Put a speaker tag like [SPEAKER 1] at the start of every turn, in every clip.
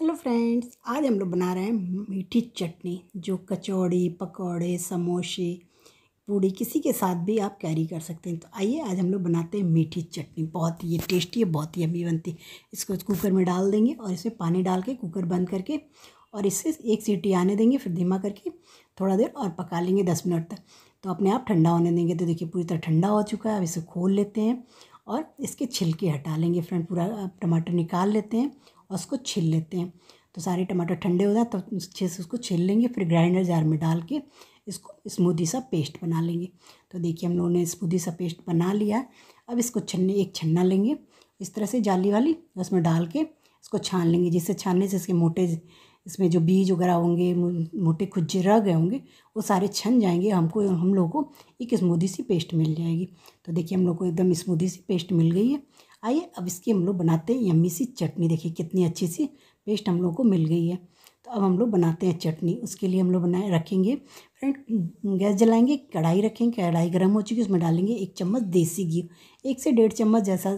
[SPEAKER 1] hello friends आज हम लोग बना रहे हैं मीठी चटनी जो कचौड़ी पकौड़े समोसे पूड़ी किसी के साथ भी आप कैरी कर सकते हैं तो आइए आज हम लोग बनाते हैं मीठी चटनी बहुत ही टेस्टी है बहुत ही अमी बनती है इसको कुकर में डाल देंगे और इसमें पानी डाल के कुकर बंद करके और इससे एक सीटी आने देंगे फिर धीमा करके थोड़ा देर और पका लेंगे दस मिनट तक तो अपने आप ठंडा होने देंगे तो देखिए पूरी तरह ठंडा हो चुका है अब इसे खोल लेते हैं और इसके छिलके हटा लेंगे फ्रेंड पूरा टमाटर निकाल लेते हैं और उसको छील लेते हैं तो सारे टमाटर ठंडे हो जाए तो अच्छे से उसको छील लेंगे फिर ग्राइंडर जार में डाल के इसको स्मूदी सा पेस्ट बना लेंगे तो देखिए हम लोगों ने स्मूदी सा पेस्ट बना लिया अब इसको छन्ने एक छन्ना लेंगे इस तरह से जाली वाली उसमें डाल के इसको छान लेंगे जिससे छानने से इसके मोटे इसमें जो बीज वगैरह होंगे मोटे खुजे रह गए होंगे वो सारे छन जाएंगे हमको हम लोगों को एक स्मूदी सी पेस्ट मिल जाएगी तो देखिए हम लोग को एकदम स्मूदी सी पेस्ट मिल गई है आइए अब इसकी हम लोग बनाते हैं यम्मी सी चटनी देखिए कितनी अच्छी सी पेस्ट हम लोग को मिल गई है तो अब हम लोग बनाते हैं चटनी उसके लिए हम लोग बनाए रखेंगे फ्रेंड गैस जलाएंगे कढ़ाई रखेंगे कढ़ाई गर्म हो चुकी है उसमें डालेंगे एक चम्मच देसी घी एक से डेढ़ चम्मच जैसा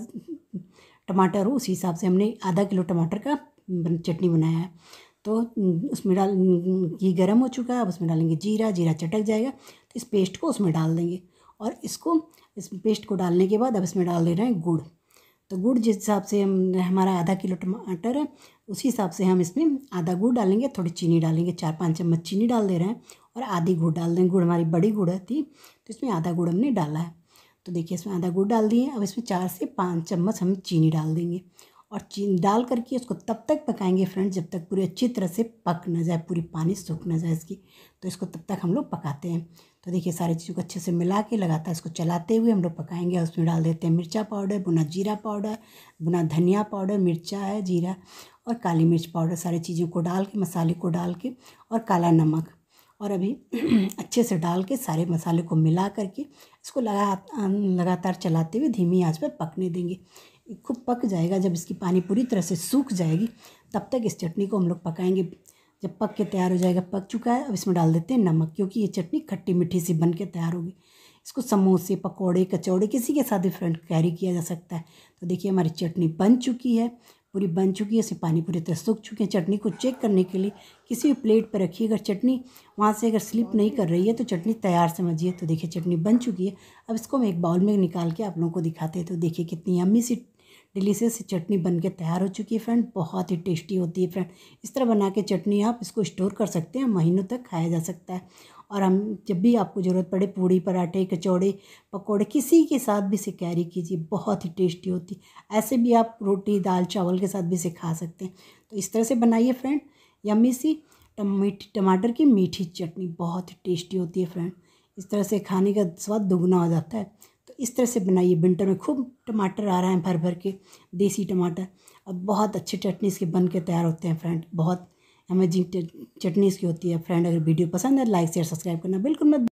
[SPEAKER 1] टमाटर हो उसी हिसाब से हमने आधा किलो टमाटर का चटनी बनाया है तो उसमें डाल घी गर्म हो चुका है अब उसमें डालेंगे जीरा जीरा चटक जाएगा तो इस पेस्ट को उसमें डाल देंगे और इसको इस पेस्ट को डालने के बाद अब इसमें डाल दे रहे हैं गुड़ तो गुड़ जिस हिसाब से हम हमारा आधा किलो टमाटर है उसी हिसाब से हम इसमें आधा गुड़ डालेंगे थोड़ी चीनी डालेंगे चार पाँच चम्मच चीनी डाल दे रहे हैं और आधी गुड़ डाल देंगे गुड़ हमारी बड़ी गुड़ थी तो इसमें आधा गुड़ हमने डाला है तो देखिए इसमें आधा गुड़ डाल दिए अब इसमें चार से पाँच चम्मच हम चीनी डाल देंगे और चीनी डाल करके उसको तब तक पकाएंगे फ्रेंड्स जब तक पूरी अच्छी तरह से पक ना जाए पूरी पानी सूख ना जाए इसकी तो इसको तब तक हम लोग पकाते हैं तो देखिए सारी चीज़ों को अच्छे से मिला के लगातार इसको चलाते हुए हम लोग पकाएंगे और उसमें डाल देते हैं मिर्चा पाउडर बुना जीरा पाउडर बुना धनिया पाउडर मिर्चा है जीरा और काली मिर्च पाउडर सारी चीज़ों को डाल के मसाले को डाल के और काला नमक और अभी अच्छे से डाल के सारे मसाले को मिला करके इसको लगा लगातार चलाते हुए धीमी आंच पर पकने देंगे खूब पक जाएगा जब इसकी पानी पूरी तरह से सूख जाएगी तब तक इस चटनी को हम लोग पकाएंगे जब पक के तैयार हो जाएगा पक चुका है अब इसमें डाल देते हैं नमक क्योंकि ये चटनी खट्टी मीठी सी बन के तैयार होगी इसको समोसे पकौड़े कचौड़े किसी के साथ भी फ्रेंड कैरी किया जा सकता है तो देखिए हमारी चटनी बन चुकी है पूरी बन चुकी है इसे पानी पूरी तरह सूख चुके हैं चटनी को चेक करने के लिए किसी भी प्लेट पर रखिए अगर चटनी वहाँ से अगर स्लिप नहीं कर रही है तो चटनी तैयार समझिए तो देखिए चटनी बन चुकी है अब इसको हम एक बाउल में निकाल के आप लोगों को दिखाते हैं तो देखिए कितनी अम्मी सी डिलीशियस चटनी बन के तैयार हो चुकी है फ्रेंड बहुत ही टेस्टी होती है फ्रेंड इस तरह बना के चटनी आप इसको स्टोर कर सकते हैं महीनों तक खाया जा सकता है और हम जब भी आपको ज़रूरत पड़े पूड़ी पराठे कचौड़े पकौड़े किसी के साथ भी इसे कैरी कीजिए बहुत ही टेस्टी होती ऐसे भी आप रोटी दाल चावल के साथ भी इसे खा सकते हैं तो इस तरह से बनाइए फ्रेंड यम्मी सी मीठी टमाटर की मीठी चटनी बहुत ही टेस्टी होती है फ्रेंड इस तरह से खाने का स्वाद दुगना हो जाता है इस तरह से बनाइए विंटर में खूब टमाटर आ रहे हैं भर भर के देसी टमाटर अब बहुत अच्छे चटनी इसके बन के तैयार होते हैं फ्रेंड बहुत अमेजिंग चटनी इसकी होती है फ्रेंड अगर वीडियो पसंद है लाइक शेयर सब्सक्राइब करना बिल्कुल मत